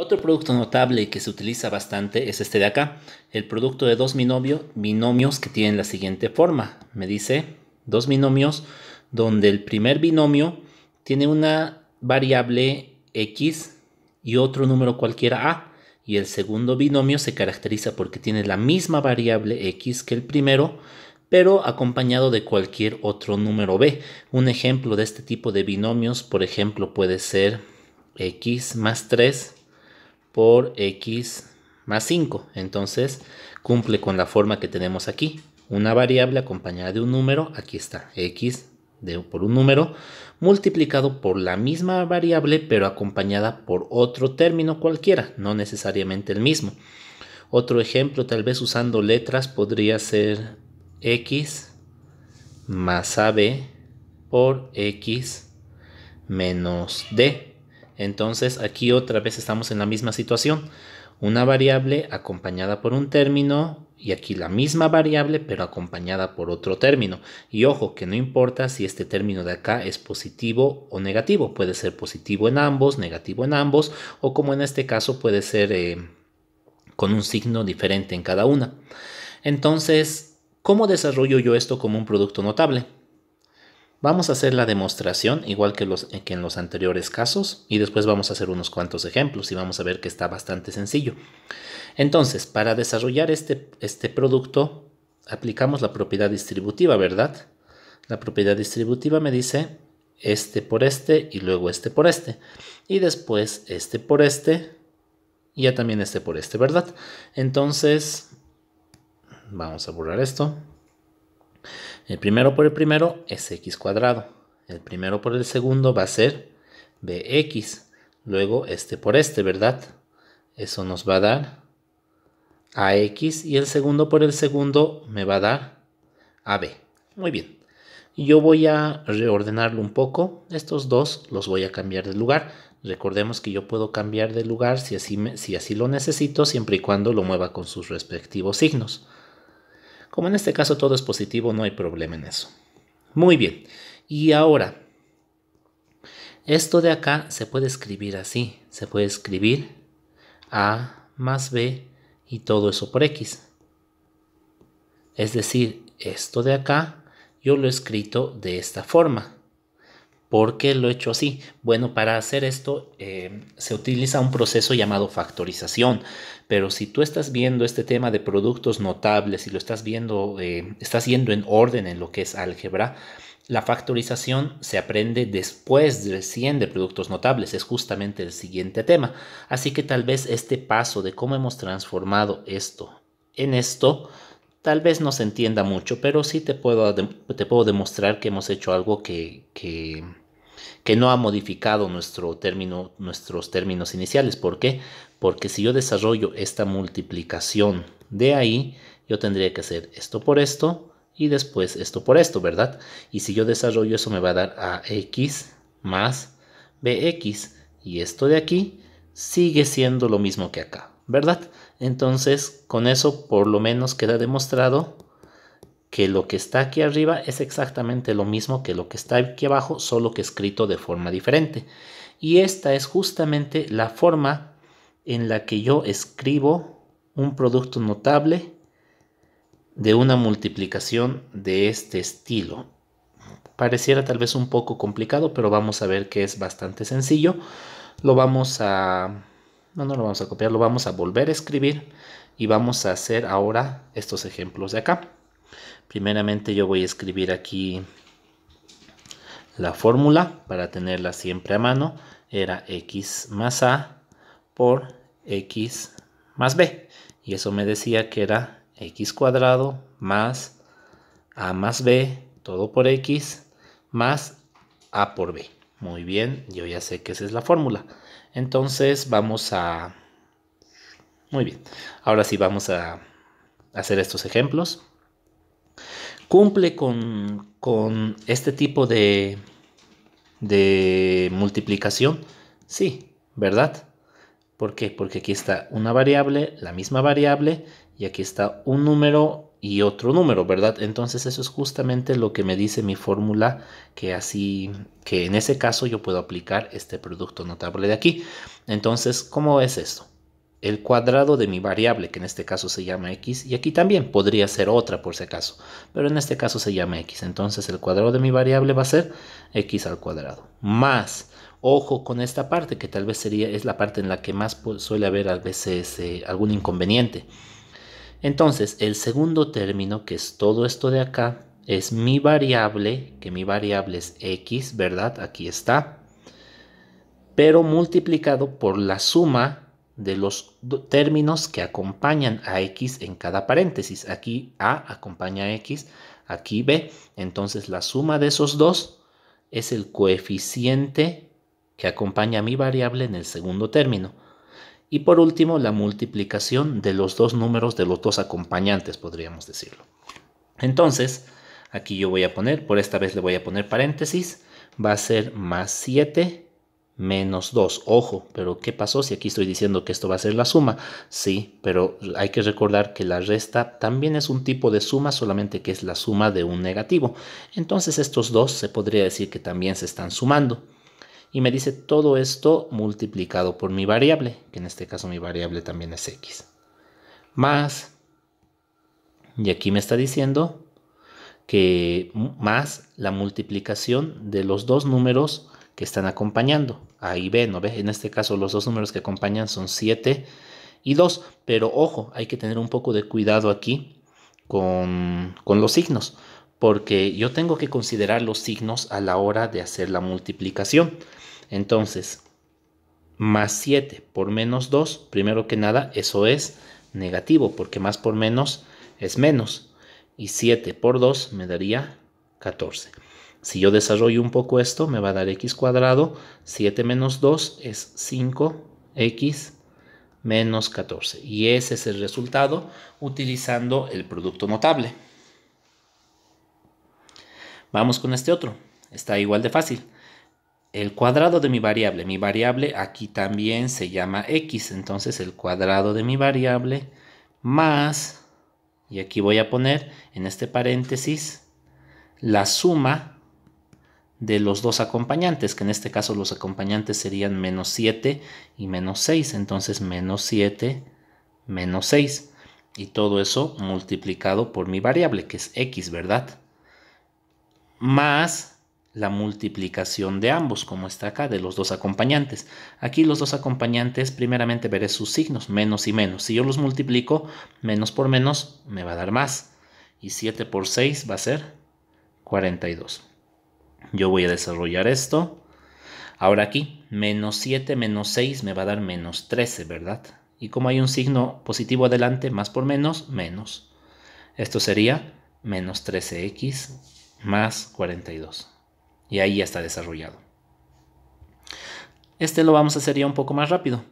Otro producto notable que se utiliza bastante es este de acá, el producto de dos binomios que tienen la siguiente forma. Me dice dos binomios donde el primer binomio tiene una variable x y otro número cualquiera a y el segundo binomio se caracteriza porque tiene la misma variable x que el primero pero acompañado de cualquier otro número b. Un ejemplo de este tipo de binomios, por ejemplo, puede ser x más 3 por x más 5. Entonces cumple con la forma que tenemos aquí. Una variable acompañada de un número, aquí está, x de, por un número multiplicado por la misma variable pero acompañada por otro término cualquiera, no necesariamente el mismo. Otro ejemplo, tal vez usando letras, podría ser x más ab por x menos d. Entonces aquí otra vez estamos en la misma situación. Una variable acompañada por un término y aquí la misma variable pero acompañada por otro término. Y ojo que no importa si este término de acá es positivo o negativo, puede ser positivo en ambos, negativo en ambos o como en este caso puede ser eh, con un signo diferente en cada una. Entonces, ¿cómo desarrollo yo esto como un producto notable? Vamos a hacer la demostración igual que, en los anteriores casos y después vamos a hacer unos cuantos ejemplos y vamos a ver que está bastante sencillo. Entonces, para desarrollar este, este producto aplicamos la propiedad distributiva, ¿verdad? La propiedad distributiva me dice este por este y luego este por este. Y después este por este y ya también este por este, ¿verdad? Entonces, vamos a borrar esto. El primero por el primero es x cuadrado. El primero por el segundo va a ser bx. Luego este por este, ¿verdad? Eso nos va a dar ax y el segundo por el segundo me va a dar ab. Muy bien. Yo voy a reordenarlo un poco. Estos dos los voy a cambiar de lugar. Recordemos que yo puedo cambiar de lugar si así, si así lo necesito, siempre y cuando lo mueva con sus respectivos signos. Como en este caso todo es positivo, no hay problema en eso. Muy bien. Y ahora, esto de acá se puede escribir así. Se puede escribir A más B y todo eso por X. Es decir, esto de acá yo lo he escrito de esta forma. ¿Por qué lo he hecho así? Bueno, para hacer esto eh, se utiliza un proceso llamado factorización, pero si tú estás viendo este tema de productos notables y lo estás viendo, eh, estás yendo en orden en lo que es álgebra, la factorización se aprende después 100 de productos notables, es justamente el siguiente tema. Así que tal vez este paso de cómo hemos transformado esto en esto, Tal vez no se entienda mucho, pero sí te puedo, te puedo demostrar que hemos hecho algo que, que, que no ha modificado nuestro término, nuestros términos iniciales. ¿Por qué? Porque si yo desarrollo esta multiplicación de ahí, yo tendría que hacer esto por esto y después esto por esto, ¿verdad? Y si yo desarrollo eso me va a dar a x más bx y esto de aquí sigue siendo lo mismo que acá. ¿verdad? Entonces, con eso por lo menos queda demostrado que lo que está aquí arriba es exactamente lo mismo que lo que está aquí abajo, solo que escrito de forma diferente. Y esta es justamente la forma en la que yo escribo un producto notable de una multiplicación de este estilo. Pareciera tal vez un poco complicado, pero vamos a ver que es bastante sencillo. Lo vamos a no, no lo vamos a copiar, lo vamos a volver a escribir y vamos a hacer ahora estos ejemplos de acá. Primeramente yo voy a escribir aquí la fórmula para tenerla siempre a mano. Era x más a por x más b. Y eso me decía que era x cuadrado más a más b, todo por x, más a por b. Muy bien, yo ya sé que esa es la fórmula. Entonces vamos a... Muy bien, ahora sí vamos a hacer estos ejemplos. Cumple con, con este tipo de, de multiplicación. Sí, ¿verdad? ¿Por qué? Porque aquí está una variable, la misma variable, y aquí está un número y otro número, ¿verdad? Entonces eso es justamente lo que me dice mi fórmula que así, que en ese caso yo puedo aplicar este producto notable de aquí. Entonces, ¿cómo es esto? El cuadrado de mi variable, que en este caso se llama x, y aquí también podría ser otra por si acaso, pero en este caso se llama x. Entonces el cuadrado de mi variable va a ser x al cuadrado, más ojo con esta parte que tal vez sería es la parte en la que más suele haber a veces eh, algún inconveniente entonces, el segundo término, que es todo esto de acá, es mi variable, que mi variable es x, ¿verdad? Aquí está. Pero multiplicado por la suma de los términos que acompañan a x en cada paréntesis. Aquí a acompaña a x, aquí b. Entonces, la suma de esos dos es el coeficiente que acompaña a mi variable en el segundo término. Y por último, la multiplicación de los dos números de los dos acompañantes, podríamos decirlo. Entonces, aquí yo voy a poner, por esta vez le voy a poner paréntesis, va a ser más 7 menos 2. Ojo, pero ¿qué pasó si aquí estoy diciendo que esto va a ser la suma? Sí, pero hay que recordar que la resta también es un tipo de suma, solamente que es la suma de un negativo. Entonces estos dos se podría decir que también se están sumando y me dice todo esto multiplicado por mi variable, que en este caso mi variable también es x, más, y aquí me está diciendo que más la multiplicación de los dos números que están acompañando, A y B, ¿no ve? En este caso los dos números que acompañan son 7 y 2, pero ojo, hay que tener un poco de cuidado aquí con, con los signos, porque yo tengo que considerar los signos a la hora de hacer la multiplicación. Entonces, más 7 por menos 2, primero que nada, eso es negativo, porque más por menos es menos. Y 7 por 2 me daría 14. Si yo desarrollo un poco esto, me va a dar x cuadrado. 7 menos 2 es 5x menos 14. Y ese es el resultado utilizando el producto notable. Vamos con este otro. Está igual de fácil. El cuadrado de mi variable. Mi variable aquí también se llama x. Entonces el cuadrado de mi variable más... Y aquí voy a poner en este paréntesis la suma de los dos acompañantes, que en este caso los acompañantes serían menos 7 y menos 6. Entonces menos 7, menos 6. Y todo eso multiplicado por mi variable, que es x, ¿verdad? más la multiplicación de ambos, como está acá, de los dos acompañantes. Aquí los dos acompañantes, primeramente veré sus signos, menos y menos. Si yo los multiplico, menos por menos me va a dar más. Y 7 por 6 va a ser 42. Yo voy a desarrollar esto. Ahora aquí, menos 7 menos 6 me va a dar menos 13, ¿verdad? Y como hay un signo positivo adelante, más por menos, menos. Esto sería menos 13x más 42. Y ahí ya está desarrollado. Este lo vamos a hacer ya un poco más rápido.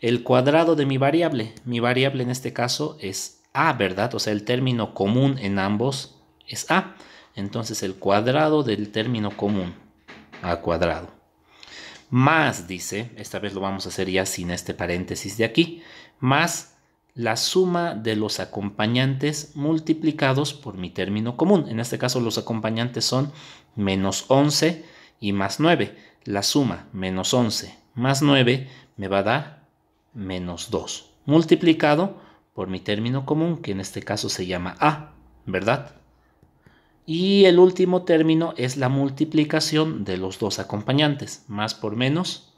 El cuadrado de mi variable. Mi variable en este caso es a, ¿verdad? O sea, el término común en ambos es a. Entonces el cuadrado del término común, a cuadrado. Más, dice, esta vez lo vamos a hacer ya sin este paréntesis de aquí, más la suma de los acompañantes multiplicados por mi término común. En este caso los acompañantes son menos 11 y más 9. La suma menos 11 más 9 me va a dar menos 2 multiplicado por mi término común que en este caso se llama A, ¿verdad? Y el último término es la multiplicación de los dos acompañantes. Más por menos,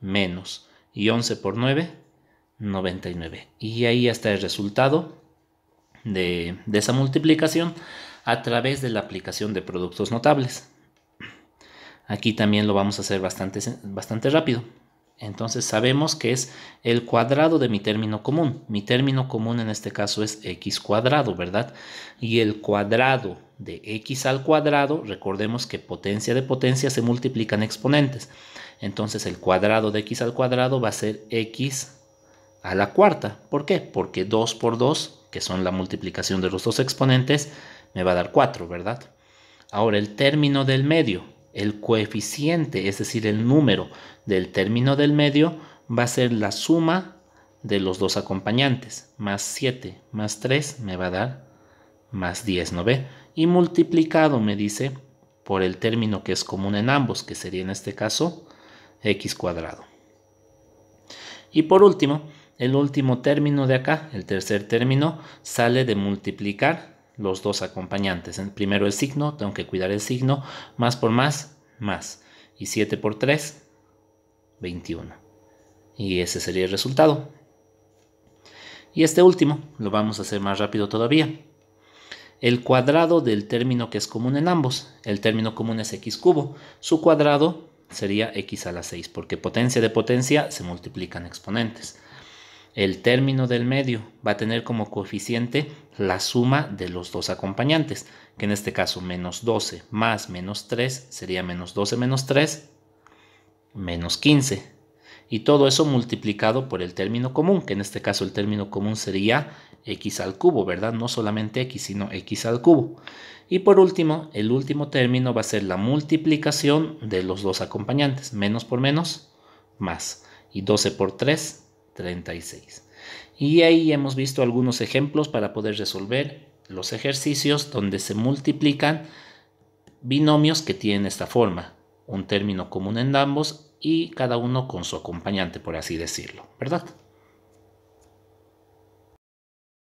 menos. Y 11 por 9, 99. Y ahí está el resultado de, esa multiplicación a través de la aplicación de productos notables. Aquí también lo vamos a hacer bastante, bastante rápido. Entonces sabemos que es el cuadrado de mi término común. Mi término común en este caso es x cuadrado, ¿verdad? Y el cuadrado de x al cuadrado, recordemos que potencia de potencia se multiplican exponentes. Entonces el cuadrado de x al cuadrado va a ser x a la cuarta. ¿Por qué? Porque 2 por 2, que son la multiplicación de los dos exponentes, me va a dar 4, ¿verdad? Ahora el término del medio, el coeficiente, es decir, el número del término del medio, va a ser la suma de los dos acompañantes. Más 7 más 3 me va a dar más 10, ¿no Y multiplicado, me dice, por el término que es común en ambos, que sería en este caso x cuadrado. Y por último, el último término de acá, el tercer término, sale de multiplicar los dos acompañantes. Primero el signo, tengo que cuidar el signo, más por más, más. Y 7 por 3, 21. Y ese sería el resultado. Y este último lo vamos a hacer más rápido todavía. El cuadrado del término que es común en ambos. El término común es x cubo. Su cuadrado sería x a la 6, porque potencia de potencia se multiplican exponentes. El término del medio va a tener como coeficiente la suma de los dos acompañantes, que en este caso menos 12 más menos 3 sería menos 12 menos 3, menos 15. Y todo eso multiplicado por el término común, que en este caso el término común sería x al cubo, ¿verdad? No solamente x, sino x al cubo. Y por último, el último término va a ser la multiplicación de los dos acompañantes, menos por menos, más. Y 12 por 3, 36. Y ahí hemos visto algunos ejemplos para poder resolver los ejercicios donde se multiplican binomios que tienen esta forma, un término común en ambos y cada uno con su acompañante, por así decirlo, ¿verdad?